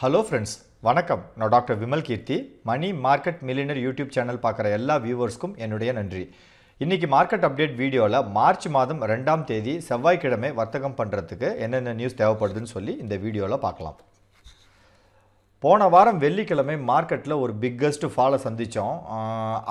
Hello friends வணக்கம் நான் doctor Vimal Keerthi money market millionaire YouTube channel பார்க்குற எல்லா வியூவர்ஸ்க்கும் என்னுடைய நன்றி இன்றைக்கி மார்க்கெட் அப்டேட் வீடியோவில் மார்ச் மாதம் ரெண்டாம் தேதி செவ்வாய்க்கிழமை வர்த்தகம் பண்ணுறதுக்கு என்னென்ன நியூஸ் தேவைப்படுதுன்னு சொல்லி இந்த வீடியோவில் பார்க்கலாம் போன வாரம் வெள்ளிக்கிழமை மார்க்கெட்டில் ஒரு பிக்கஸ்ட் ஃபாலை சந்தித்தோம்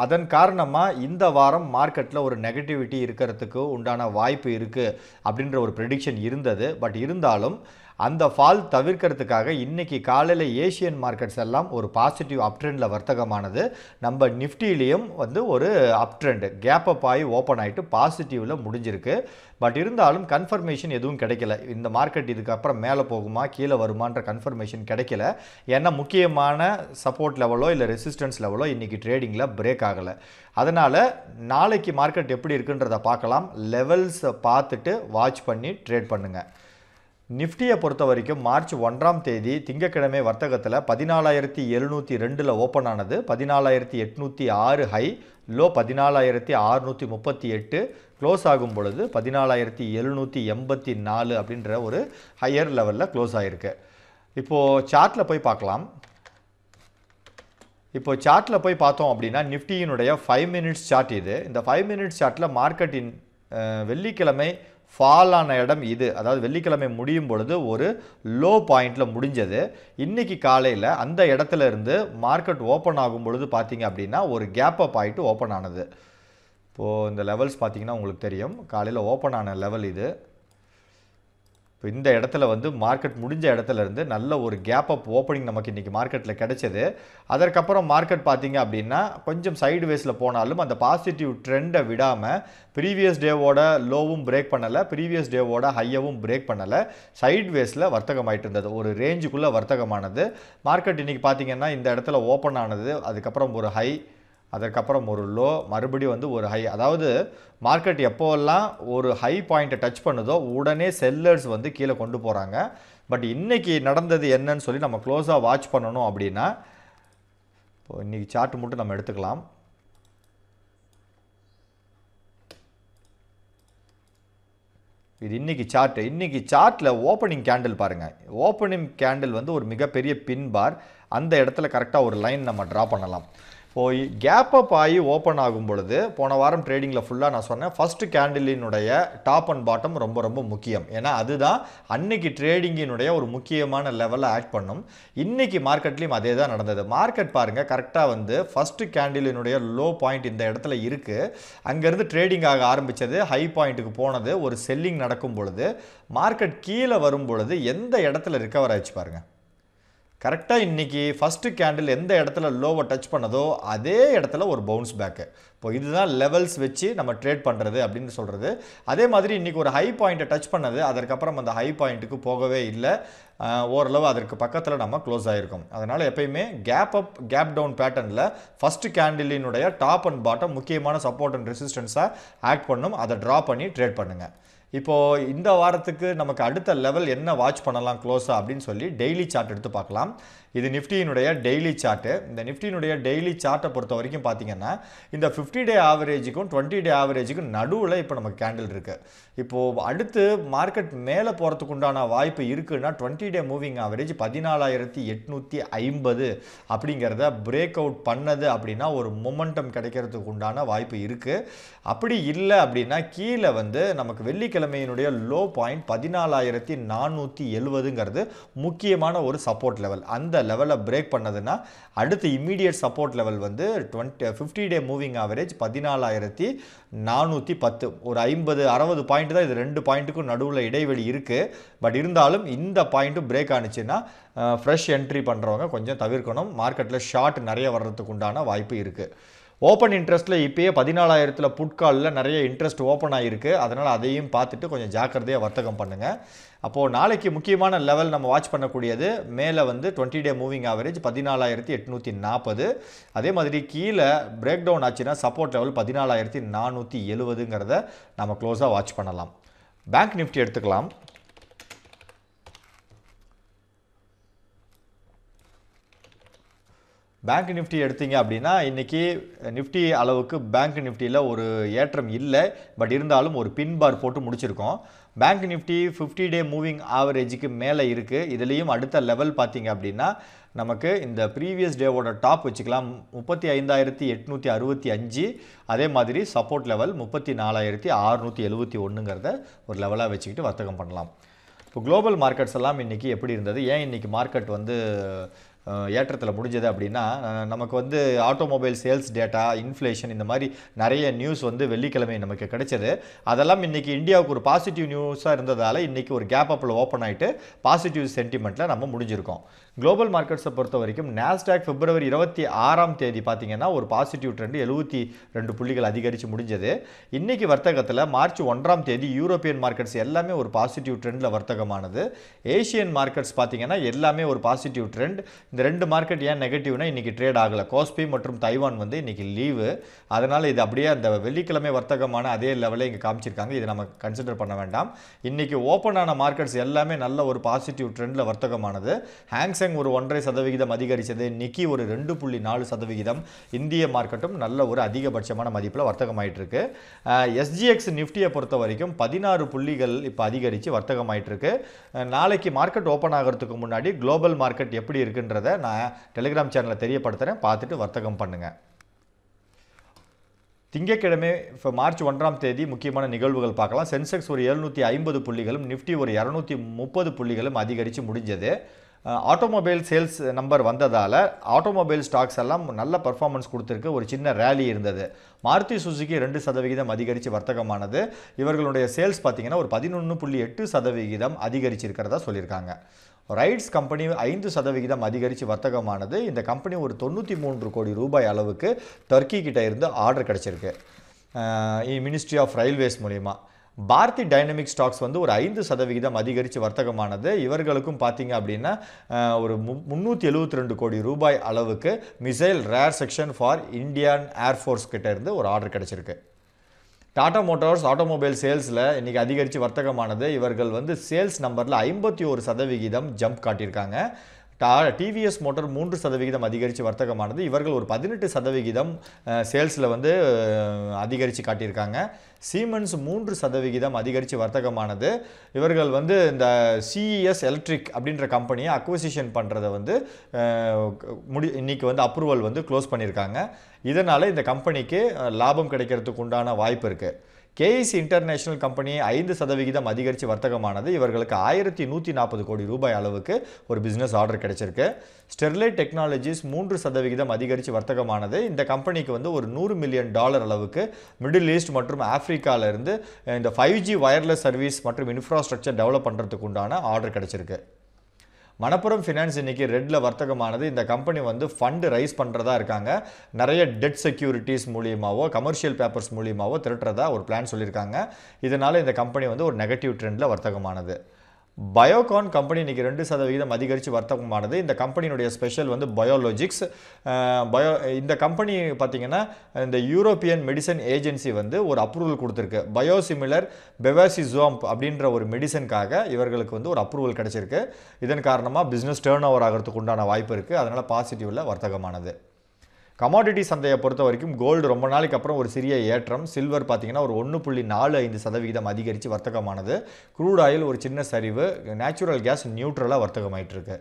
அதன் காரணமாக இந்த வாரம் மார்க்கெட்டில் ஒரு நெகட்டிவிட்டி இருக்கிறதுக்கு உண்டான வாய்ப்பு இருக்குது அப்படின்ற ஒரு ப்ரெடிக்ஷன் இருந்தது பட் இருந்தாலும் அந்த ஃபால் தவிர்க்கிறதுக்காக இன்றைக்கி காலையில் ஏஷியன் மார்க்கெட்ஸ் எல்லாம் ஒரு பாசிட்டிவ் அப் ட்ரெண்டில் வர்த்தகமானது நம்ம நிஃப்டிலையும் வந்து ஒரு அப் ட்ரெண்டு கேப் அப் ஆகி ஓப்பன் ஆகிட்டு பாசிட்டிவில் முடிஞ்சிருக்கு பட் இருந்தாலும் கன்ஃபர்மேஷன் எதுவும் கிடைக்கல இந்த மார்க்கெட் இதுக்கப்புறம் மேலே போகுமா கீழே வருமான்ற கன்ஃபர்மேஷன் கிடைக்கல ஏன்னா முக்கியமான சப்போர்ட் லெவலோ இல்லை ரெசிஸ்டன்ஸ் லெவலோ இன்றைக்கி ட்ரேடிங்கில் பிரேக் ஆகலை அதனால் நாளைக்கு மார்க்கெட் எப்படி இருக்குன்றதை பார்க்கலாம் லெவல்ஸை பார்த்துட்டு வாட்ச் பண்ணி ட்ரேட் பண்ணுங்கள் நிஃப்டியை பொறுத்த வரைக்கும் மார்ச் ஒன்றாம் தேதி திங்கக்கிழமை வர்த்தகத்தில் பதினாலாயிரத்தி எழுநூற்றி ரெண்டில் ஓப்பன் ஆனது பதினாலாயிரத்தி எட்நூற்றி ஆறு ஹை லோ பதினாலாயிரத்தி ஆறுநூற்றி முப்பத்தி எட்டு க்ளோஸ் ஆகும் பொழுது பதினாலாயிரத்தி எழுநூற்றி எண்பத்தி நாலு அப்படின்ற ஒரு ஹையர் லெவலில் க்ளோஸ் ஆகிருக்கு இப்போது சார்ட்டில் போய் பார்க்கலாம் இப்போ சார்ட்டில் போய் பார்த்தோம் அப்படின்னா நிஃப்டியினுடைய ஃபைவ் மினிட்ஸ் சார்ட் இது இந்த ஃபைவ் மினிட்ஸ் சார்ட்டில் மார்க்கெட்டின் வெள்ளிக்கிழமை ஃபால் ஆன இடம் இது அதாவது வெள்ளிக்கிழமை முடியும் பொழுது ஒரு லோ பாயிண்டில் முடிஞ்சது இன்றைக்கி காலையில் அந்த இடத்துல இருந்து மார்க்கெட் ஓப்பன் ஆகும் பொழுது பார்த்திங்க அப்படின்னா ஒரு கேப் அப் ஆகிட்டு ஓப்பன் ஆனது இப்போது இந்த லெவல்ஸ் பார்த்திங்கன்னா உங்களுக்கு தெரியும் காலையில் ஓப்பன் ஆன லெவல் இது ஸோ இந்த இடத்துல வந்து மார்க்கெட் முடிஞ்ச இடத்துல இருந்து நல்ல ஒரு கேப் அப் ஓப்பனிங் நமக்கு இன்றைக்கி மார்க்கெட்டில் கிடைச்சது அதற்கப்புறம் மார்க்கெட் பார்த்தீங்க அப்படின்னா கொஞ்சம் சைடு வேஸில் போனாலும் அந்த பாசிட்டிவ் ட்ரெண்டை விடாமல் ப்ரீவியஸ் டேவோட லோவும் பிரேக் பண்ணலை ப்ரீவியஸ் டேவோட ஹையவும் பிரேக் பண்ணலை சைடு வேஸில் வர்த்தகமாயிட்டு இருந்தது ஒரு ரேஞ்சுக்குள்ளே வர்த்தகமானது மார்க்கெட் இன்றைக்கி பார்த்திங்கன்னா இந்த இடத்துல ஓப்பன் ஆனது அதுக்கப்புறம் ஒரு ஹை அதற்கப்புறம் ஒரு லோ மறுபடியும் வந்து ஒரு ஹை அதாவது மார்க்கெட் எப்போவெல்லாம் ஒரு ஹை பாயிண்ட்டை டச் பண்ணுதோ உடனே செல்லர்ஸ் வந்து கீழே கொண்டு போகிறாங்க பட் இன்றைக்கி நடந்தது என்னன்னு சொல்லி நம்ம க்ளோஸாக வாட்ச் பண்ணணும் அப்படின்னா இப்போ இன்றைக்கி சார்ட் மட்டும் நம்ம எடுத்துக்கலாம் இது இன்றைக்கி சார்ட்டு இன்றைக்கி சார்ட்டில் ஓப்பனிங் கேண்டில் பாருங்கள் ஓப்பனிங் கேண்டில் வந்து ஒரு மிகப்பெரிய பின் பார் அந்த இடத்துல கரெக்டாக ஒரு லைன் நம்ம ட்ரா பண்ணலாம் போய் கேப் அப் ஆகி ஓப்பன் ஆகும் பொழுது போன வாரம் ட்ரேடிங்கில் ஃபுல்லாக நான் சொன்னேன் ஃபஸ்ட்டு கேண்டிலினுடைய டாப் அண்ட் பாட்டம் ரொம்ப ரொம்ப முக்கியம் ஏன்னா அதுதான் அன்னைக்கு ட்ரேடிங்கினுடைய ஒரு முக்கியமான லெவலில் ஆட் பண்ணும் இன்னைக்கு மார்க்கெட்லேயும் அதே தான் நடந்தது மார்க்கெட் பாருங்கள் கரெக்டாக வந்து ஃபஸ்ட்டு கேண்டிலினுடைய லோ பாயிண்ட் இந்த இடத்துல இருக்குது அங்கேருந்து ட்ரேடிங் ஆக ஆரம்பித்தது ஹை பாயிண்ட்டுக்கு போனது ஒரு செல்லிங் நடக்கும் பொழுது மார்க்கெட் கீழே வரும் பொழுது எந்த இடத்துல ரிக்கவர் ஆயிடுச்சு பாருங்கள் கரெக்டாக இன்றைக்கி ஃபஸ்ட்டு கேண்டில் எந்த இடத்துல லோவை டச் பண்ணதோ அதே இடத்துல ஒரு பவுன்ஸ் பேக்கு இப்போ இதுதான் லெவல்ஸ் வச்சு நம்ம ட்ரேட் பண்ணுறது அப்படின்னு சொல்கிறது அதே மாதிரி இன்றைக்கி ஒரு ஹை பாயிண்ட்டை டச் பண்ணது அதற்கப்புறம் அந்த ஹை பாயிண்ட்டுக்கு போகவே இல்லை ஓரளவு அதற்கு பக்கத்தில் நம்ம க்ளோஸ் ஆகிருக்கோம் அதனால் எப்பயுமே கேப் அப் கேப் டவுன் பேட்டர்னில் ஃபஸ்ட்டு கேண்டிலினுடைய டாப் அண்ட் பாட்டம் முக்கியமான சப்போர்ட் அண்ட் ரெசிஸ்டன்ஸாக ஆக்ட் பண்ணும் அதை ட்ரா பண்ணி ட்ரேட் பண்ணுங்கள் இப்போது இந்த வாரத்துக்கு நமக்கு அடுத்த லெவல் என்ன வாட்ச் பண்ணலாம் க்ளோஸாக அப்படின்னு சொல்லி டெய்லி சார்ட் எடுத்து பார்க்கலாம் இது நிஃப்டியினுடைய டெய்லி சார்ட்டு இந்த நிஃப்டியினுடைய டெய்லி சார்ட்டை பொறுத்த வரைக்கும் பார்த்தீங்கன்னா இந்த ஃபிஃப்டி டே ஆவரேஜுக்கும் டுவெண்ட்டி டே ஆவரேஜுக்கும் நடுவில் இப்போ நமக்கு கேண்டில் இருக்குது இப்போது அடுத்து மார்க்கெட் மேலே போகிறதுக்கு உண்டான வாய்ப்பு இருக்குன்னா டுவெண்ட்டி டே மூவிங் ஆவரேஜ் பதினாலாயிரத்தி எட்நூற்றி ஐம்பது அப்படிங்கிறத பிரேக் அவுட் பண்ணது அப்படின்னா ஒரு மொமெண்டம் கிடைக்கிறதுக்கு உண்டான வாய்ப்பு இருக்குது அப்படி இல்லை அப்படின்னா கீழே வந்து நமக்கு வெள்ளிக்கிழமையினுடைய லோ பாயிண்ட் பதினாலாயிரத்தி நானூற்றி எழுபதுங்கிறது முக்கியமான ஒரு சப்போர்ட் லெவல் அந்த லெவலை பிரேக் பண்ணதுன்னா அடுத்து இம்மீடியட் சப்போர்ட் லெவல் வந்து twenty fifty day moving average பதினாலாயிரத்தி நானூற்றி பத்து ஒரு ஐம்பது அறுபது பாயிண்ட் தான் இது ரெண்டு பாயிண்ட்டுக்கும் நடுவில் இடைவெளி இருக்குது பட் இருந்தாலும் இந்த பாயிண்ட்டும் பிரேக் ஆனிச்சுன்னா ஃப்ரெஷ் uh, என்ட்ரி பண்ணுறவங்க கொஞ்சம் தவிர்க்கணும் மார்க்கெட்டில் ஷார்ட் நிறைய வர்றதுக்கு உண்டான வாய்ப்பு இருக்குது ஓப்பன் இன்ட்ரெஸ்ட்டில் இப்போயே பதினாலாயிரத்தில் புட்காலில் நிறைய இன்ட்ரெஸ்ட் ஓப்பன் ஆகிருக்கு அதனால் அதையும் பார்த்துட்டு கொஞ்சம் ஜாக்கிரதையாக வர்த்தகம் பண்ணுங்கள் அப்போது நாளைக்கு முக்கியமான லெவல் நம்ம வாட்ச் பண்ணக்கூடியது மேலே வந்து டுவெண்ட்டி டே மூவிங் ஆவரேஜ் பதினாலாயிரத்தி எட்நூற்றி நாற்பது அதே மாதிரி கீழே பிரேக் டவுன் ஆச்சுன்னா சப்போர்ட் லெவல் பதினாலாயிரத்தி நானூற்றி எழுபதுங்கிறத நம்ம க்ளோஸாக வாட்ச் பண்ணலாம் பேங்க் நிஃப்டி எடுத்துக்கலாம் பேங்க் நிஃப்டி எடுத்தீங்க அப்படின்னா இன்றைக்கி நிஃப்டி அளவுக்கு பேங்க் நிஃப்டியில் ஒரு ஏற்றம் இல்லை பட் இருந்தாலும் ஒரு பின் பார் போட்டு முடிச்சிருக்கோம் Bank Nifty fifty day moving ஆவரேஜுக்கு மேலே இருக்குது இதுலேயும் அடுத்த லெவல் பார்த்தீங்க அப்படின்னா நமக்கு இந்த ப்ரீவியஸ் டேவோட டாப் வச்சுக்கலாம் முப்பத்தி ஐந்தாயிரத்தி எட்நூற்றி அறுபத்தி அஞ்சு அதே மாதிரி சப்போர்ட் லெவல் முப்பத்தி நாலாயிரத்தி அறுநூற்றி எழுபத்தி ஒன்றுங்கிறத ஒரு லெவலாக வச்சுக்கிட்டு வர்த்தகம் பண்ணலாம் இப்போ குளோபல் மார்க்கெட்ஸ் எல்லாம் இன்றைக்கி எப்படி இருந்தது ஏன் இன்றைக்கி மார்க்கெட் வந்து ஏற்றத்தில் முடிஞ்சது அப்படின்னா நமக்கு வந்து ஆட்டோமொபைல் சேல்ஸ் டேட்டா இன்ஃப்ளேஷன் இந்த மாதிரி நிறைய நியூஸ் வந்து வெள்ளிக்கிழமை நமக்கு கிடைச்சது அதெல்லாம் இன்றைக்கி இந்தியாவுக்கு ஒரு பாசிட்டிவ் நியூஸாக இருந்ததால் இன்றைக்கி ஒரு கேப் அப்பில் ஓப்பன் ஆகிட்டு பாசிட்டிவ் சென்டிமெண்ட்டில் நம்ம முடிஞ்சிருக்கோம் குளோபல் மார்க்கெட்ஸை பொறுத்த வரைக்கும் நேஸ்டாக் பிப்ரவரி இருபத்தி ஆறாம் தேதி பார்த்திங்கன்னா ஒரு பாசிட்டிவ் ட்ரெண்ட் எழுபத்தி ரெண்டு புள்ளிகள் அதிகரித்து முடிஞ்சது இன்றைக்கி வர்த்தகத்தில் மார்ச் ஒன்றாம் தேதி யூரோப்பியன் மார்க்கெட்ஸ் எல்லாமே ஒரு பாசிட்டிவ் ட்ரெண்டில் வர்த்தகமானது ஏஷியன் மார்க்கெட்ஸ் பார்த்திங்கன்னா எல்லாமே ஒரு பாசிட்டிவ் ட்ரெண்ட் இந்த ரெண்டு மார்க்கெட் ஏன் நெகட்டிவ்னா இன்றைக்கி ட்ரேட் ஆகலை கோஸ்பி மற்றும் தைவான் வந்து இன்றைக்கி லீவு அதனால் இது அப்படியே அந்த வெள்ளிக்கிழமை வர்த்தகமான அதே லெவலில் இங்கே காமிச்சிருக்காங்க இதை நம்ம கன்சிடர் பண்ண வேண்டாம் இன்றைக்கி ஓப்பன் ஆன மார்க்கெட்ஸ் எல்லாமே நல்ல ஒரு பாசிட்டிவ் ட்ரெண்டில் வர்த்தகமானது ஹேங்ஸங் ஒரு ஒன்றரை சதவிகிதம் அதிகரித்தது நிக்கி ஒரு ரெண்டு புள்ளி நாலு சதவிகிதம் இந்திய மார்க்கெட்டும் நல்ல ஒரு அதிகபட்சமான மதிப்பில் வர்த்தகமாயிட்டிருக்கு எஸ்ஜிஎக்ஸ் நிஃப்டியை பொறுத்த வரைக்கும் பதினாறு புள்ளிகள் இப்போ அதிகரித்து வர்த்தகமாயிட்டிருக்கு நாளைக்கு மார்க்கெட் ஓப்பன் ஆகிறதுக்கு முன்னாடி குளோபல் மார்க்கெட் எப்படி இருக்குன்றது அப்படிங்கிறத நான் டெலிகிராம் சேனலில் தெரியப்படுத்துகிறேன் பார்த்துட்டு வர்த்தகம் பண்ணுங்கள் திங்கக்கிழமை இப்போ மார்ச் ஒன்றாம் தேதி முக்கியமான நிகழ்வுகள் பார்க்கலாம் சென்செக்ஸ் ஒரு எழுநூற்றி ஐம்பது புள்ளிகளும் நிஃப்டி ஒரு இரநூத்தி முப்பது புள்ளிகளும் அதிகரித்து முடிஞ்சது ஆட்டோமொபைல் சேல்ஸ் நம்பர் வந்ததால் ஆட்டோமொபைல் ஸ்டாக்ஸ் எல்லாம் நல்ல பர்ஃபார்மன்ஸ் கொடுத்துருக்கு ஒரு சின்ன ரேலி இருந்தது மாருதி சுசுகி ரெண்டு சதவிகிதம் அதிகரித்து வர்த்தகமானது இவர்களுடைய சேல்ஸ் பார்த்திங்கன்னா ஒரு பதினொன்று புள்ளி எட்டு சதவிகிதம் அதிகரிச்சிருக்கிறதா சொல்லியிருக்காங்க ரைட்ஸ் கம்பெனி ஐந்து சதவிகிதம் அதிகரித்து வர்த்தகமானது இந்த கம்பெனி ஒரு தொண்ணூற்றி மூன்று கோடி ரூபாய் அளவுக்கு டர்க்கி கிட்ட இருந்து ஆர்டர் கிடச்சிருக்கு மினிஸ்ட்ரி ஆஃப் ரயில்வேஸ் மூலிமா பாரதி டைனமிக் ஸ்டாக்ஸ் வந்து ஒரு ஐந்து சதவிகிதம் அதிகரித்து வர்த்தகமானது இவர்களுக்கும் பார்த்தீங்க அப்படின்னா ஒரு மு முந்நூற்றி எழுபத்தி ரெண்டு கோடி ரூபாய் அளவுக்கு missile rear section for Indian air force கிட்டேருந்து ஒரு ஆர்டர் கிடச்சிருக்கு டாடா மோட்டார்ஸ் ஆட்டோமொபைல் சேல்ஸில் இன்றைக்கி அதிகரித்து வர்த்தகமானது இவர்கள் வந்து சேல்ஸ் நம்பரில் ஐம்பத்தி ஒரு சதவிகிதம் ஜம்ப் காட்டியிருக்காங்க டிவிஎஸ் மோட்டார் மூன்று சதவிகிதம் அதிகரித்து வர்த்தகமானது இவர்கள் ஒரு பதினெட்டு சதவிகிதம் சேல்ஸில் வந்து அதிகரித்து காட்டியிருக்காங்க சீமெண்ட்ஸ் மூன்று சதவிகிதம் அதிகரித்து வர்த்தகமானது இவர்கள் வந்து இந்த சிஇஎஸ் எலக்ட்ரிக் e அப்படின்ற கம்பெனியை அக்வசிஷன் பண்ணுறதை வந்து முடி இன்றைக்கி வந்து அப்ரூவல் வந்து க்ளோஸ் பண்ணியிருக்காங்க இதனால் இந்த கம்பெனிக்கு லாபம் கிடைக்கிறதுக்கு உண்டான வாய்ப்பு இருக்குது கேஇசி இன்டர்நேஷனல் கம்பெனி ஐந்து சதவிகிதம் அதிகரித்து வர்த்தகமானது இவர்களுக்கு ஆயிரத்தி நூற்றி நாற்பது கோடி ரூபாய் அளவுக்கு ஒரு பிஸ்னஸ் ஆர்டர் கிடைச்சிருக்கு ஸ்டெர்லைட் டெக்னாலஜிஸ் மூன்று சதவிகிதம் அதிகரித்து வர்த்தகமானது இந்த கம்பெனிக்கு வந்து ஒரு நூறு மில்லியன் டாலர் அளவுக்கு மிடில் ஈஸ்ட் மற்றும் ஆப்ரிக்காவிலிருந்து இந்த ஃபைவ் ஜி வயர்லெஸ் சர்வீஸ் மற்றும் இன்ஃப்ராஸ்ட்ரக்சர் டெவலப் பண்ணுறதுக்கு உண்டான ஆர்டர் கிடைச்சிருக்கு மணப்புரம் ஃபினான்ஸ் இன்னைக்கு ரெட்டில் வர்த்தகமானது இந்த கம்பெனி வந்து ஃபண்டு ரைஸ் பண்ணுறதா இருக்காங்க நிறைய டெட் செக்யூரிட்டிஸ் மூலியமாகவோ கமர்ஷியல் பேப்பர்ஸ் மூலியமாகவோ திரட்டுறதா ஒரு பிளான் சொல்லியிருக்காங்க இதனால் இந்த கம்பெனி வந்து ஒரு நெகட்டிவ் ட்ரெண்டில் வர்த்தகமானது பயோகான் கம்பெனி இன்றைக்கி ரெண்டு சதவிகிதம் அதிகரித்து வர்த்தகமானது இந்த கம்பெனியினுடைய ஸ்பெஷல் வந்து பயோலோஜிக்ஸ் பயோ இந்த கம்பெனி பார்த்திங்கன்னா இந்த யூரோப்பியன் மெடிசன் ஏஜென்சி வந்து ஒரு அப்ரூவல் கொடுத்துருக்கு பயோசிமிலர் பெவாசிசோம்ப் அப்படின்ற ஒரு மெடிசனுக்காக இவர்களுக்கு வந்து ஒரு அப்ரூவல் கிடச்சிருக்கு இதன் காரணமாக பிஸ்னஸ் டேர்ன் ஓவர் ஆகிறதுக்கு உண்டான வாய்ப்பு இருக்குது அதனால் பாசிட்டிவில் வர்த்தகமானது கமாடிட்டி சந்தையை பொறுத்த வரைக்கும் கோல்டு ரொம்ப நாளைக்கு அப்புறம் ஒரு சிறிய ஏற்றம் சில்வர் பார்த்தீங்கன்னா ஒரு ஒன்று புள்ளி நாலு ஐந்து சதவிகிதம் அதிகரித்து வர்த்தகமானது க்ரூட் ஆயில் ஒரு சின்ன சரிவு நேச்சுரல் கேஸ் நியூட்ரலாக வர்த்தகமாயிட்டு இருக்கு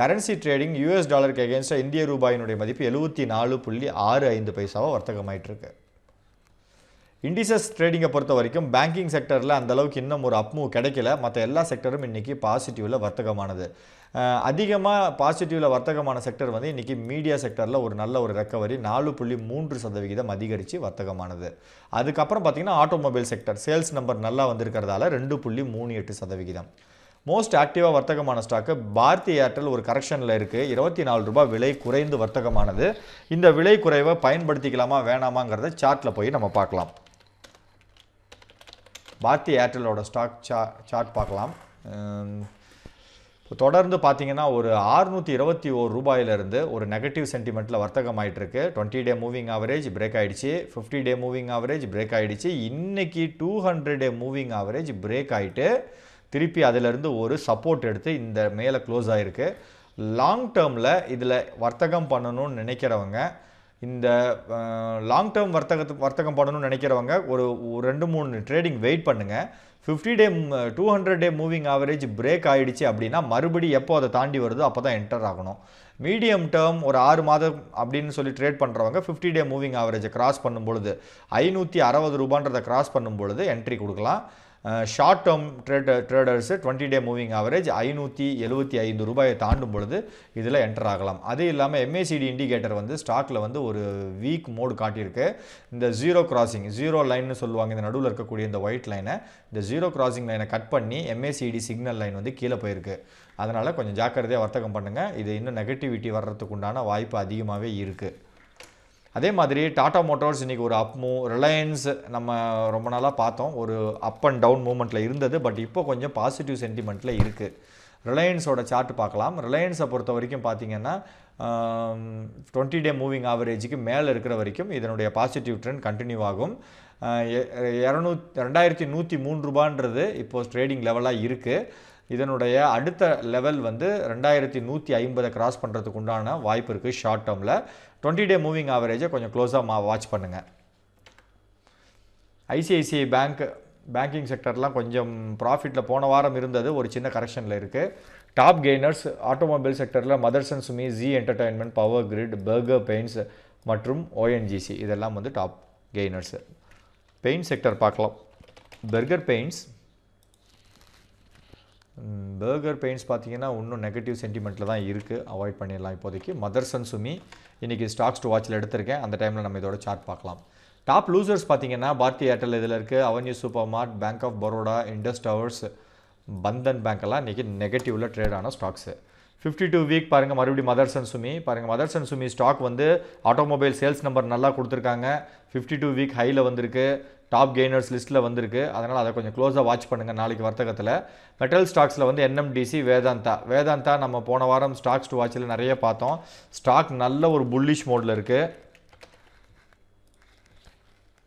கரன்சி ட்ரேடிங் யூஎஸ் டாலருக்கு எகேன்ஸ்டாக இந்திய ரூபாயினுடைய மதிப்பு எழுபத்தி நாலு புள்ளி ஆறு ஐந்து பைசாவாக வர்த்தகமாயிட்டு இருக்கு இண்டிசஸ் ட்ரேடிங்கை பொறுத்த வரைக்கும் பேங்கிங் செக்டரில் அந்தளவுக்கு இன்னும் ஒரு அப்மூவ் கிடைக்கல மற்ற எல்லா செக்டரும் இன்றைக்கி பாசிட்டிவில் வர்த்தகமானது அதிகமாக பாசிட்டிவில் வர்த்தகமான செக்டர் வந்து இன்றைக்கி மீடியா செக்டரில் ஒரு நல்ல ஒரு ரெக்கவரி நாலு புள்ளி மூன்று சதவிகிதம் அதிகரித்து வர்த்தகமானது அதுக்கப்புறம் பார்த்திங்கன்னா ஆட்டோமொபைல் செக்டர் சேல்ஸ் நம்பர் நல்லா வந்திருக்கிறதால ரெண்டு புள்ளி மூணு எட்டு சதவிகிதம் மோஸ்ட் ஆக்டிவாக வர்த்தகமான ஸ்டாக்கு பாரதி ஏர்டெல் ஒரு கரெக்ஷனில் இருக்குது இருபத்தி நாலு ரூபாய் விலை குறைந்து வர்த்தகமானது இந்த விலை குறைவை பயன்படுத்திக்கலாமா வேணாமாங்கிறத சார்ட்டில் போய் நம்ம பார்க்கலாம் பாரதி ஏர்டெலோட ஸ்டாக் சா சார்ட் பார்க்கலாம் இப்போ தொடர்ந்து பார்த்தீங்கன்னா ஒரு ஆறுநூற்றி இருபத்தி ஓர் ரூபாயிலிருந்து ஒரு நெகட்டிவ் சென்டிமெண்ட்டில் வர்த்தகம் ஆகிட்டுருக்கு twenty day moving average break ஆகிடுச்சு fifty day moving average break ஆகிடுச்சு இன்றைக்கி two hundred day moving average break ஆகிட்டு திருப்பி அதிலிருந்து ஒரு சப்போர்ட் எடுத்து இந்த மேலே க்ளோஸ் ஆகிருக்கு லாங் டேர்மில் இதில் வர்த்தகம் பண்ணணும்னு நினைக்கிறவங்க இந்த லாங் டேர்ம் வர்த்தகத்து வர்த்தகம் பண்ணணும்னு நினைக்கிறவங்க ஒரு ரெண்டு மூணு ட்ரேடிங் வெயிட் பண்ணுங்கள் fifty day two hundred day moving average break ஆகிடுச்சு அப்படின்னா மறுபடி எப்போ அதை தாண்டி வருதோ அப்போ தான் என்டர் ஆகணும் மீடியம் டேர்ம் ஒரு ஆறு மாதம் அப்படின்னு சொல்லி ட்ரேட் பண்ணுறவங்க ஃபிஃப்டி டே மூவிங் ஆவரேஜை கிராஸ் பண்ணும்பொழுது ஐநூற்றி அறுபது ரூபான்றதை கிராஸ் பண்ணும்பொழுது என்ட்ரி கொடுக்கலாம் short term trade traders twenty day moving average ஐநூற்றி எழுபத்தி ஐந்து ரூபாயை தாண்டும் பொழுது இதில் என்டர் ஆகலாம் அது இல்லாமல் எம்ஏசிடி இண்டிகேட்டர் வந்து ஸ்டாக்கில் வந்து ஒரு வீக் மோடு காட்டியிருக்கு இந்த ஜீரோ கிராசிங் ஜீரோ லைன்னு சொல்லுவாங்க இந்த நடுவில் இருக்கக்கூடிய இந்த ஒயிட் லைனை இந்த ஜீரோ கிராசிங் லைனை கட் பண்ணி எம்ஏசிடி சிக்னல் லைன் வந்து கீழே போயிருக்கு அதனால் கொஞ்சம் ஜாக்கிரதையாக வர்த்தகம் பண்ணுங்கள் இது இன்னும் நெகட்டிவிட்டி வர்றதுக்கு உண்டான வாய்ப்பு அதிகமாகவே இருக்குது அதே மாதிரி டாடா மோட்டார்ஸ் இன்றைக்கி ஒரு அப் மூ ரிலையன்ஸ் நம்ம ரொம்ப நாளாக பார்த்தோம் ஒரு அப் அண்ட் டவுன் மூமெண்ட்டில் இருந்தது பட் இப்போ கொஞ்சம் பாசிட்டிவ் சென்டிமெண்ட்டில் இருக்குது ரிலையன்ஸோட சார்ட் பார்க்கலாம் ரிலையன்ஸை பொறுத்த வரைக்கும் பார்த்திங்கன்னா டுவெண்ட்டி டே மூவிங் ஆவரேஜுக்கு மேலே இருக்கிற வரைக்கும் இதனுடைய பாசிட்டிவ் ட்ரெண்ட் கண்டினியூ ஆகும் இரநூத் ரெண்டாயிரத்தி நூற்றி மூன்று ரூபான்றது இப்போது ட்ரேடிங் லெவலாக இருக்குது இதனுடைய அடுத்த லெவல் வந்து ரெண்டாயிரத்தி நூற்றி ஐம்பதை கிராஸ் பண்ணுறதுக்கு உண்டான வாய்ப்பு இருக்குது ஷார்ட் டேர்மில் டுவெண்ட்டி டே மூவிங் ஆவரேஜை கொஞ்சம் க்ளோஸாக மா வாட்ச் பண்ணுங்கள் ஐசிஐசிஐ பேங்க் பேங்கிங் செக்டர்லாம் கொஞ்சம் ப்ராஃபிட்டில் போன வாரம் இருந்தது ஒரு சின்ன கரெக்ஷனில் இருக்குது டாப் கெய்னர்ஸ் ஆட்டோமொபைல் செக்டரில் Motherson Sumi Zee Entertainment Power Grid Berger Paints மற்றும் ஓஎன்ஜிசி இதெல்லாம் வந்து டாப் கெய்னர்ஸு பெயிண்ட் செக்டர் பார்க்கலாம் பெர்கர் பெயிண்ட்ஸ் பர்கர் பெயிண்ட்ஸ் பார்த்தீங்கன்னா இன்னும் நெகட்டிவ் சென்டிமெண்ட்டில் தான் இருக்குது அவாய்ட் பண்ணிடலாம் இப்போதைக்கு மதர்சன் சுமி இன்றைக்கி ஸ்டாக்ஸ் டு வாட்சில் எடுத்திருக்கேன் அந்த டைமில் நம்ம இதோட சார்ட் பார்க்கலாம் டாப் லூசர்ஸ் பார்த்தீங்கன்னா பாரதி ஏர்டெல் இதில் இருக்குது Avenue Super Mart Bank of Baroda Indus Towers Bandhan பேங்க்கெல்லாம் இன்றைக்கி நெகட்டிவில் ட்ரேட் ஆன ஸ்டாக்ஸு ஃபிஃப்டி டூ வீக் பாருங்கள் மறுபடியும் மதர்சன் சுமி பாருங்கள் மதர்சன் சுமி ஸ்டாக் வந்து ஆட்டோமொபைல் சேல்ஸ் நம்பர் நல்லா கொடுத்துருக்காங்க ஃபிஃப்டி டூ வீக் ஹையில் வந்திருக்கு டாப் கெய்னர்ஸ் லிஸ்ட்டில் வந்திருக்கு அதனால் அதை கொஞ்சம் க்ளோஸாக வாட்ச் பண்ணுங்கள் நாளைக்கு வர்த்தகத்தில் மெட்டல் ஸ்டாக்ஸில் வந்து என்எம்டிசி வேதாந்தா வேதாந்தா நம்ம போன வாரம் ஸ்டாக்ஸ் டு வாட்சில் நிறைய பார்த்தோம் ஸ்டாக் நல்ல ஒரு புல்லிஷ் மோடில் இருக்குது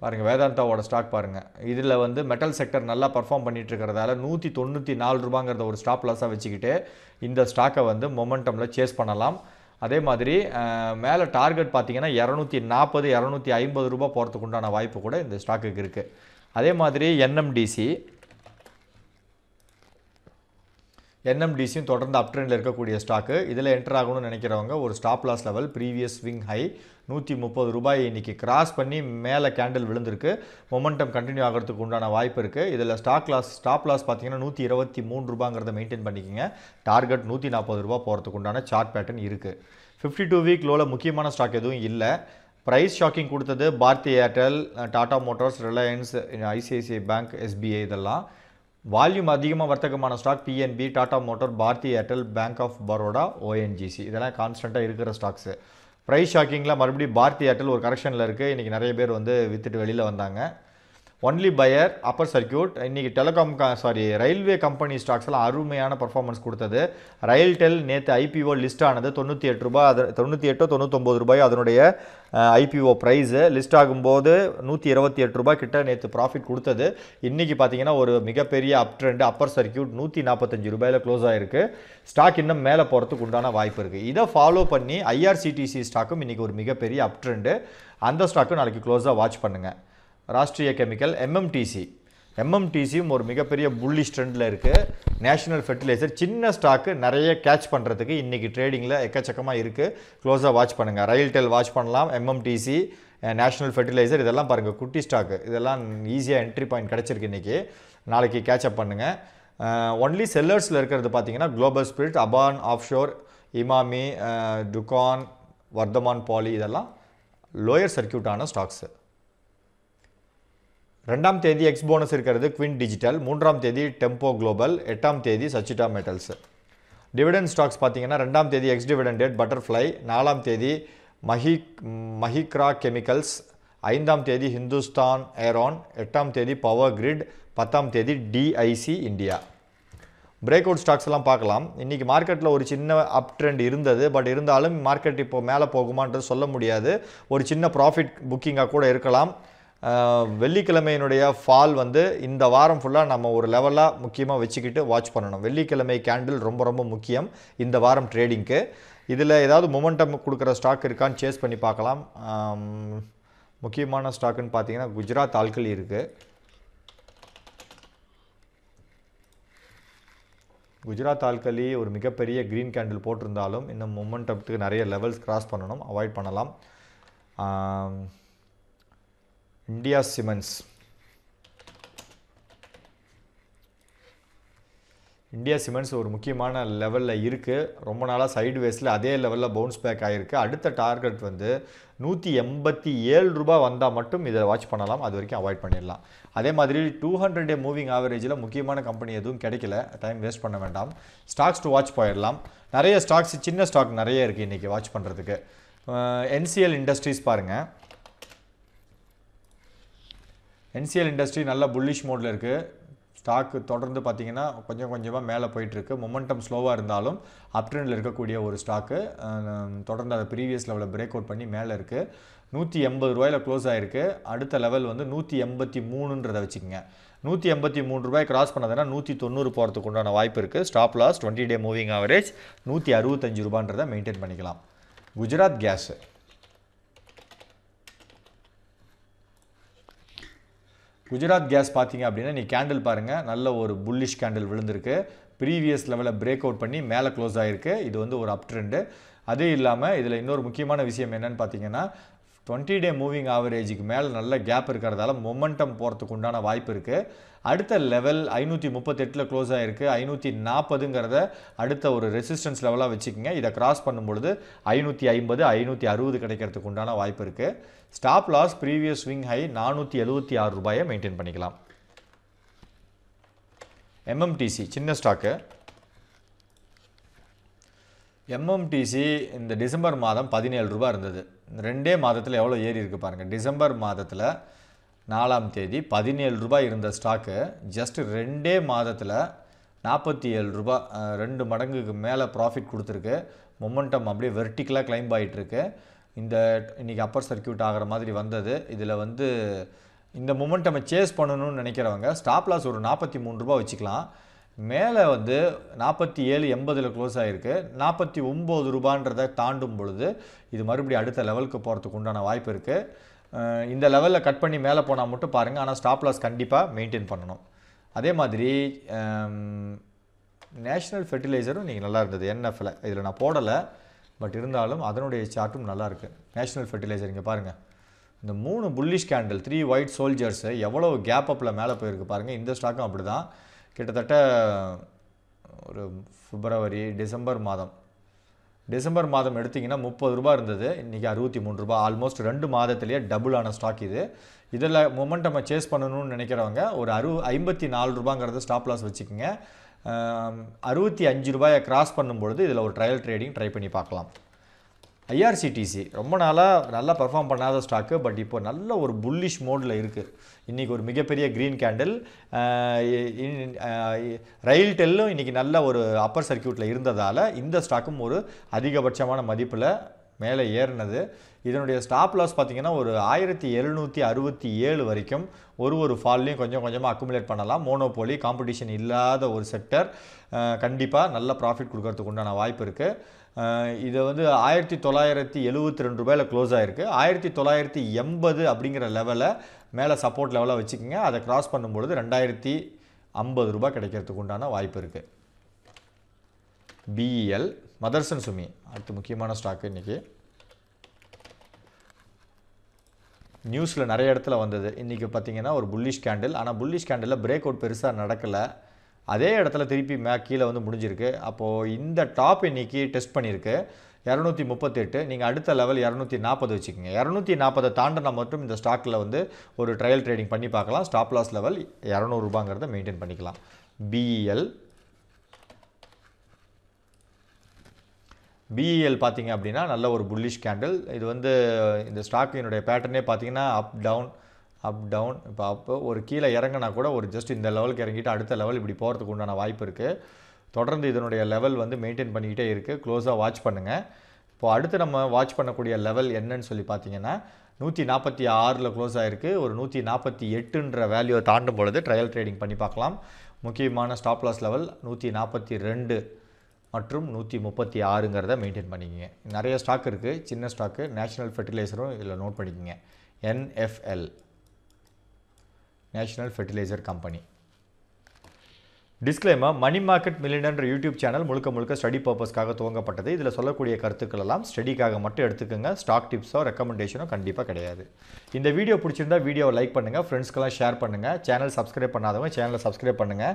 பாருங்கள் வேதாந்தாவோட ஸ்டாக் பாருங்கள் இதில் வந்து மெட்டல் செக்டர் நல்லா பர்ஃபார்ம் பண்ணிகிட்டு இருக்கிறதால நூற்றி தொண்ணூற்றி நாலு ரூபாங்கிறத ஒரு ஸ்டாப் லாஸாக வச்சுக்கிட்டு இந்த ஸ்டாக்கை வந்து மொமெண்டமில் சேஸ் பண்ணலாம் அதே மாதிரி மேலே டார்கெட் பார்த்தீங்கன்னா இரநூத்தி நாற்பது இரநூத்தி ஐம்பது ரூபா போகிறதுக்கு உண்டான வாய்ப்பு கூட இந்த ஸ்டாக்குக்கு இருக்குது அதே மாதிரி என்எம்டிசி என்எம்டிசியும் தொடர்ந்து அப் ட்ரெண்டில் இருக்கக்கூடிய ஸ்டாக்கு இதில் என்டர் ஆகணும்னு நினைக்கிறவங்க ஒரு ஸ்டாப் லாஸ் லெவல் ப்ரீவியஸ் விங் ஹை நூற்றி முப்பது ரூபாய் இன்றைக்கி கிராஸ் பண்ணி மேலே கேண்டில் விழுந்திருக்கு மொமெண்டம் கண்டினியூ ஆகிறதுக்கு உண்டான வாய்ப்பு இருக்குது இதில் ஸ்டாக் லாஸ் ஸ்டாப் லாஸ் பார்த்தீங்கன்னா நூற்றி இருபத்தி மூணு ரூபாங்கிறத மெயின்டைன் பண்ணிக்கோங்க டார்கெட் நூற்றி நாற்பது ரூபா போகிறதுக்கு உண்டான சார்ட் பேட்டர்ன் இருக்குது ஃபிஃப்டி டூ வீக் லோவில் முக்கியமான ஸ்டாக் எதுவும் இல்லை ப்ரைஸ் ஷாக்கிங் கொடுத்தது Bharti Airtel Tata Motors Reliance ICICI Bank SBI இதெல்லாம் வால்யூம் அதிகமாக வர்த்தகமான stock PNB Tata Motor Bharti Airtel Bank of Baroda ONGC இதெல்லாம் கான்ஸ்டண்ட்டாக இருக்கிற ஸ்டாக்ஸு ப்ரைஸ் ஷாக்கிங்கில் மறுபடியும் பாரதி ஏர்டெல் ஒரு கரெக்ஷனில் இருக்குது இன்றைக்கி நிறைய பேர் வந்து விற்றுட்டு வெளியில் வந்தாங்க ஒன்லி பயர் அப்பர் சர்க்கியூட் இன்றைக்கி telecom sorry railway company stocks எல்லாம் அருமையான பர்ஃபார்மன்ஸ் கொடுத்தது ரயில்டெல் நேற்று ஐபிஓ லிஸ்ட் ஆனது தொண்ணூற்றி எட்டு ரூபாய் அது தொண்ணூற்றி எட்டோ தொண்ணூத்தொம்பது ரூபாய் அதனுடைய ஐபிஓ ப்ரைஸு லிஸ்ட் ஆகும்போது நூற்றி இருபத்தி எட்டு ரூபாய் கிட்ட நேற்று ப்ராஃபிட் கொடுத்தது இன்றைக்கி பார்த்தீங்கன்னா ஒரு மிகப்பெரிய அப் ட்ரெண்டு அப்பர் சர்க்கியூட் நூற்றி நாற்பத்தஞ்சு ரூபாயில் க்ளோஸ் ஆகிருக்கு ஸ்டாக் இன்னும் மேலே போகிறதுக்கு உண்டான வாய்ப்பு இருக்குது இதை ஃபாலோ பண்ணி ஐஆர்சிடிசி ஸ்டாக்கும் இன்றைக்கி ஒரு மிகப்பெரிய அப் ட்ரெண்டு அந்த ஸ்டாக்கும் நாளைக்கு க்ளோஸாக வாட்ச் பண்ணுங்கள் ராஷ்ட்ரிய கெமிக்கல் எம்எம்டிசி எம்எம்டிசியும் ஒரு மிகப்பெரிய புள்ளி ட்ரெண்டில் இருக்குது நேஷனல் ஃபெர்டிலைசர் சின்ன ஸ்டாக்கு நிறைய கேட்ச் பண்ணுறதுக்கு இன்றைக்கி ட்ரேடிங்கில் எக்கச்சக்கமாக இருக்குது க்ளோஸாக வாட்ச் பண்ணுங்கள் ரயில்டெல் வாட்ச் பண்ணலாம் எம்எம்டிசி நேஷனல் ஃபெர்டிலைசர் இதெல்லாம் பாருங்கள் குட்டி ஸ்டாக்கு இதெல்லாம் ஈஸியாக என்ட்ரி பாயிண்ட் கிடச்சிருக்கு இன்றைக்கி நாளைக்கு கேட்சப் பண்ணுங்கள் ஒன்லி செல்லர்ஸில் இருக்கிறது பார்த்தீங்கன்னா Global Spirit Aban Offshore Emami Ducon Vardhman poly இதெல்லாம் லோயர் சர்க்கியூட்டான ஸ்டாக்ஸு ரெண்டாம் தேதி எக்ஸ் போனஸ் இருக்கிறது குவின் டிஜிட்டல் மூன்றாம் தேதி டெம்போ குளோபல் எட்டாம் தேதி சச்சிடா மெட்டல்ஸ் டிவிடெண்ட் ஸ்டாக்ஸ் பார்த்தீங்கன்னா ரெண்டாம் தேதி எக்ஸ் டேட் பட்டர்ஃப்ளை நாலாம் தேதி மஹி மஹிக்ரா கெமிக்கல்ஸ் ஐந்தாம் தேதி ஹிந்துஸ்தான் ஏரான் எட்டாம் தேதி பவர் கிரிட் பத்தாம் தேதி DIC India break out stocks எல்லாம் பார்க்கலாம் இன்றைக்கி மார்க்கெட்டில் ஒரு சின்ன அப் ட்ரெண்ட் இருந்தது பட் இருந்தாலும் மார்க்கெட் இப்போ மேலே போகுமான்றது சொல்ல முடியாது ஒரு சின்ன ப்ராஃபிட் புக்கிங்காக கூட இருக்கலாம் வெள்ளிக்கிழமையினுடைய ஃபால் வந்து இந்த வாரம் ஃபுல்லாக நம்ம ஒரு லெவலாக முக்கியமாக வச்சுக்கிட்டு வாட்ச் பண்ணணும் வெள்ளிக்கிழமை கேண்டில் ரொம்ப ரொம்ப முக்கியம் இந்த வாரம் ட்ரேடிங்க்கு இதில் ஏதாவது மொமெண்டம் கொடுக்குற ஸ்டாக் இருக்கான்னு சேஸ் பண்ணி பார்க்கலாம் முக்கியமான ஸ்டாக்குன்னு பார்த்தீங்கன்னா குஜராத் ஆள்கள் இருக்குது குஜராத் ஆள்களி ஒரு மிகப்பெரிய க்ரீன் கேண்டில் போட்டிருந்தாலும் இன்னும் மொமெண்டத்துக்கு நிறைய லெவல்ஸ் கிராஸ் பண்ணணும் அவாய்ட் பண்ணலாம் India சிமெண்ட்ஸ் இந்தியா சிமெண்ட்ஸ் ஒரு முக்கியமான லெவலில் இருக்குது ரொம்ப நாளாக சைடு வேஸில் அதே லெவலில் பவுன்ஸ் பேக் ஆகிருக்கு அடுத்த டார்கெட் வந்து நூற்றி எண்பத்தி ஏழு ரூபா வந்தால் மட்டும் இதை வாட்ச் பண்ணலாம் அது வரைக்கும் அவாய்ட் பண்ணிடலாம் அதே மாதிரி டூ ஹண்ட்ரட் டே மூவிங் ஆவரேஜில் முக்கியமான கம்பெனி எதுவும் கிடைக்கல டைம் வேஸ்ட் பண்ண வேண்டாம் ஸ்டாக்ஸ் டு வாட்ச் போயிடலாம் நிறைய ஸ்டாக்ஸ் சின்ன ஸ்டாக் நிறைய இருக்குது இன்றைக்கி வாட்ச் பண்ணுறதுக்கு என்சிஎல் இண்டஸ்ட்ரீஸ் பாருங்கள் என்சிஎல் இண்டஸ்ட்ரி நல்ல புல்லிஷ் மோடில் இருக்குது ஸ்டாக்கு தொடர்ந்து பார்த்தீங்கன்னா கொஞ்சம் கொஞ்சமாக மேலே போயிட்டுருக்கு மொமெண்டம் ஸ்லோவாக இருந்தாலும் அப்ட்ரெண்டில் இருக்கக்கூடிய ஒரு ஸ்டாக்கு தொடர்ந்து அதை ப்ரீவியஸ் லெவலில் பிரேக் அவுட் பண்ணி மேலே இருக்குது நூற்றி எண்பது ரூபாயில் க்ளோஸ் ஆகிருக்கு அடுத்த லெவல் வந்து நூற்றி எண்பத்தி மூணுன்றதை வச்சுக்கோங்க நூற்றி எண்பத்தி மூணு ரூபாய் கிராஸ் பண்ணதுன்னா நூற்றி தொண்ணூறு போகிறதுக்கு உண்டான வாய்ப்பு இருக்குது stop loss twenty day moving average நூற்றி அறுபத்தஞ்சு ரூபான்றதை மெயின்டைன் பண்ணிக்கலாம் குஜராத் கேஸு குஜராத் கேஸ் பார்த்தீங்க அப்படின்னா நீ கேண்டில் பாருங்கள் நல்ல ஒரு புல்லிஷ் கேண்டில் விழுந்திருக்கு ப்ரீவியஸ் லெவலில் பிரேக் அவுட் பண்ணி மேலே க்ளோஸ் ஆகிருக்கு இது வந்து ஒரு அப் ட்ரெண்டு அதே இல்லாமல் இதில் இன்னொரு முக்கியமான விஷயம் என்னென்னு பார்த்தீங்கன்னா டுவெண்ட்டி டே மூவிங் ஆவரேஜுக்கு மேலே நல்ல கேப் இருக்கிறதால மொமெண்டம் போகிறதுக்கு உண்டான வாய்ப்பு இருக்குது அடுத்த லெவல் ஐநூற்றி முப்பத்தெட்டில் க்ளோஸ் ஆகிருக்கு ஐநூற்றி நாற்பதுங்கிறத அடுத்த ஒரு ரெசிஸ்டன்ஸ் லெவலாக வச்சுக்கோங்க இதை கிராஸ் பண்ணும்பொழுது ஐநூற்றி ஐம்பது ஐநூற்றி அறுபது கிடைக்கிறதுக்கு உண்டான வாய்ப்பு இருக்குது stop loss previous swing high நானூற்றி எழுபத்தி ஆறு ரூபாயை மெயின்டைன் பண்ணிக்கலாம் எம்எம்டிசி சின்ன ஸ்டாக்கு எம்எம்டிசி இந்த டிசம்பர் மாதம் பதினேழு ரூபா இருந்தது ரெண்டே மாதத்தில் எவ்வளோ ஏறி இருக்குது பாருங்கள் டிசம்பர் மாதத்தில் நாலாம் தேதி பதினேழு ரூபாய் இருந்த ஸ்டாக்கு ஜஸ்ட் ரெண்டே மாதத்தில் நாற்பத்தி ஏழு ரூபா ரெண்டு மடங்குக்கு மேலே ப்ராஃபிட் கொடுத்துருக்கு மொமெண்டம் அப்படியே வெர்டிக்கலாக கிளைம்ப் ஆகிட்டுருக்கு இந்த இன்றைக்கி அப்பர் சர்க்கியூட் ஆகிற மாதிரி வந்தது இதில் வந்து இந்த மொமெண்ட்டமை சேஸ் பண்ணணும்னு நினைக்கிறவங்க ஸ்டாப் ஒரு நாற்பத்தி மூணு ரூபா வச்சுக்கலாம் மேலே வந்து நாற்பத்தி ஏழு எண்பதில் க்ளோஸ் ஆகிருக்கு நாற்பத்தி ஒம்பது ரூபான்றதை தாண்டும் பொழுது இது மறுபடியும் அடுத்த லெவலுக்கு போகிறதுக்கு உண்டான வாய்ப்பு இருக்குது இந்த லெவலில் கட் பண்ணி மேலே போனால் மட்டும் பாருங்கள் ஆனால் ஸ்டாப் லாஸ் கண்டிப்பாக மெயின்டைன் பண்ணணும் அதே மாதிரி நேஷ்னல் ஃபெர்டிலைசரும் நீங்கள் நல்லா இருந்தது என்எஃப்ல இதில் நான் போடலை பட் இருந்தாலும் அதனுடைய சார்ட்டும் நல்லாயிருக்கு நேஷ்னல் ஃபெர்டிலைசர் இங்கே பாருங்கள் இந்த மூணு bullish candle three white soldiers எவ்வளோ கேப் அப்பில் மேலே போயிருக்கு பாருங்கள் இந்த ஸ்டாக்கும் அப்படி தான் கிட்டத்தட்ட ஒரு பிப்ரவரி டிசம்பர் மாதம் டிசம்பர் மாதம் எடுத்திங்கன்னா முப்பது ரூபா இருந்தது இன்றைக்கி அறுபத்தி மூணு ரூபா ஆல்மோஸ்ட் ரெண்டு மாதத்துலேயே டபுள் ஆன ஸ்டாக் இது இதில் நம்ம சேஸ் பண்ணணும்னு நினைக்கிறவங்க ஒரு அறு ஐம்பத்தி நாலு ரூபாங்கிறத ஸ்டாப் லாஸ் வச்சுக்கோங்க அறுபத்தி அஞ்சு ரூபாயை கிராஸ் பண்ணும்பொழுது இதில் ஒரு ட்ரையல் ட்ரேடிங் ட்ரை பண்ணி பார்க்கலாம் ஐஆர்சிடிசி ரொம்ப நாளாக நல்லா பர்ஃபார்ம் பண்ணாத ஸ்டாக்கு பட் இப்போ நல்ல ஒரு புல்லிஷ் மோடில் இருக்குது இன்றைக்கி ஒரு மிகப்பெரிய க்ரீன் கேண்டில் ரயில் டெல்லும் இன்றைக்கி நல்ல ஒரு அப்பர் சர்க்கியூட்டில் இருந்ததால் இந்த ஸ்டாக்கும் ஒரு அதிகபட்சமான மதிப்பில் மேலே ஏறினது இதனுடைய ஸ்டாப் லாஸ் பார்த்திங்கன்னா ஒரு ஆயிரத்தி எழுநூற்றி அறுபத்தி ஏழு வரைக்கும் ஒரு ஒரு ஃபால்லையும் கொஞ்சம் கொஞ்சமாக அக்குமுலேட் பண்ணலாம் மோனோபோலி காம்படிஷன் இல்லாத ஒரு செக்டர் கண்டிப்பாக நல்ல ப்ராஃபிட் கொடுக்கறதுக்கு உண்டான வாய்ப்பு இருக்குது இதை வந்து ஆயிரத்தி தொள்ளாயிரத்தி எழுபத்தி ரெண்டு ரூபாயில் க்ளோஸ் ஆகிருக்கு ஆயிரத்தி தொள்ளாயிரத்தி எண்பது அப்படிங்கிற லெவலை மேலே சப்போர்ட் லெவலாக வச்சுக்கோங்க அதை க்ராஸ் பண்ணும்பொழுது ரெண்டாயிரத்தி ஐம்பது ரூபாய் கிடைக்கிறதுக்கு உண்டான வாய்ப்பு இருக்குது பிஇஎல் e மதர்சன் சுமி அடுத்து முக்கியமான ஸ்டாக்கு இன்றைக்கி நியூஸில் நிறைய இடத்துல வந்தது இன்றைக்கி பார்த்திங்கன்னா ஒரு புல்லிஷ் கேண்டில் ஆனால் புல்லிஷ் கேண்டில் பிரேக் அவுட் பெருசாக நடக்கலை அதே இடத்துல திருப்பி மே கீழே வந்து முடிஞ்சிருக்கு அப்போது இந்த டாப் இன்னைக்கு டெஸ்ட் பண்ணியிருக்கு இரநூத்தி முப்பத்தெட்டு நீங்கள் அடுத்த லெவல் இரநூத்தி நாற்பது வச்சுக்கோங்க இரநூத்தி நாற்பதை தாண்டினா மட்டும் இந்த ஸ்டாக்கில் வந்து ஒரு ட்ரையல் ட்ரேடிங் பண்ணி பார்க்கலாம் ஸ்டாப் லாஸ் லெவல் இரநூறுபாங்கிறத மெயின்டைன் பண்ணிக்கலாம் பிஇஎல் பிஇஎல் e e பார்த்தீங்க அப்படின்னா நல்ல ஒரு புல்லிஷ் கேண்டில் இது வந்து இந்த ஸ்டாக்கினுடைய பேட்டர்னே பார்த்தீங்கன்னா அப் டவுன் அப் டவுன் இப்போ அப்போ ஒரு கீழே இறங்கினா கூட ஒரு ஜஸ்ட் இந்த லெவலுக்கு இறங்கிட்டு அடுத்த லெவல் இப்படி போகிறதுக்கு உண்டான வாய்ப்பு இருக்குது தொடர்ந்து இதனுடைய லெவல் வந்து மெயின்டைன் பண்ணிக்கிட்டே இருக்குது க்ளோஸாக வாட்ச் பண்ணுங்கள் இப்போது அடுத்து நம்ம வாட்ச் பண்ணக்கூடிய லெவல் என்னன்னு சொல்லி பார்த்தீங்கன்னா நூற்றி நாற்பத்தி ஆறில் க்ளோஸ் ஆகிருக்கு ஒரு நூற்றி நாற்பத்தி எட்டுன்ற வேல்யூவை தாண்டும் பொழுது ட்ரையல் ட்ரேடிங் பண்ணி பார்க்கலாம் முக்கியமான ஸ்டாப் லாஸ் லெவல் நூற்றி நாற்பத்தி ரெண்டு மற்றும் நூற்றி முப்பத்தி ஆறுங்கிறத மெயின்டைன் பண்ணிக்கோங்க நிறைய ஸ்டாக் இருக்குது சின்ன ஸ்டாக்கு நேஷ்னல் ஃபெர்டிலைசரும் இதில் நோட் பண்ணிக்கோங்க NFL National Fertilizer Company. Disclaimer money market millionaire YouTube channel முழுக்க முழுக்க ஸ்டடி பர்பஸ்க்காக துவங்கப்பட்டது இதில் சொல்லக்கூடிய கருத்துக்கள் எல்லாம் ஸ்டடிக்காக மட்டும் எடுத்துக்கோங்க ஸ்டாக் டிப்ஸோ ரெக்கமெண்டேஷனோ கண்டிப்பாக கிடையாது இந்த வீடியோ பிடிச்சிருந்தா வீடியோவை லைக் பண்ணுங்கள் ஃப்ரெண்ட்ஸ்க்கெல்லாம் ஷேர் பண்ணுங்கள் சேனல் சப்ஸ்கிரைப் பண்ணாதவங்க சேனலை சப்ஸ்கிரைப் பண்ணுங்கள்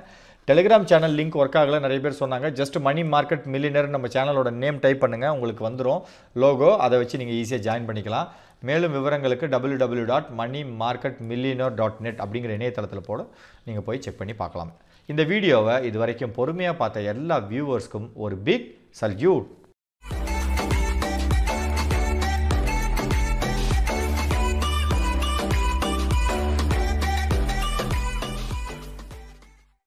டெலிகிராம் சேனல் லிங்க் ஒர்க் ஆகல நிறைய பேர் சொன்னாங்க ஜஸ்ட் மணி மார்க்கெட் மில்லினர் நம்ம சேனலோட நேம் டைப் பண்ணுங்கள் உங்களுக்கு வந்துடும் லோகோ அதை வச்சு நீங்கள் ஈஸியாக ஜாயின் பண்ணிக்கலாம் மேலும் விவரங்களுக்கு W W dot money market millionaire dot net அப்படிங்கிற இணையதளத்தில் போட நீங்கள் போய் செக் பண்ணி பார்க்கலாம் இந்த வீடியோவை இது வரைக்கும் பொறுமையாக பார்த்த எல்லா வியூவர்ஸ்க்கும் ஒரு பிக் சல்யூட்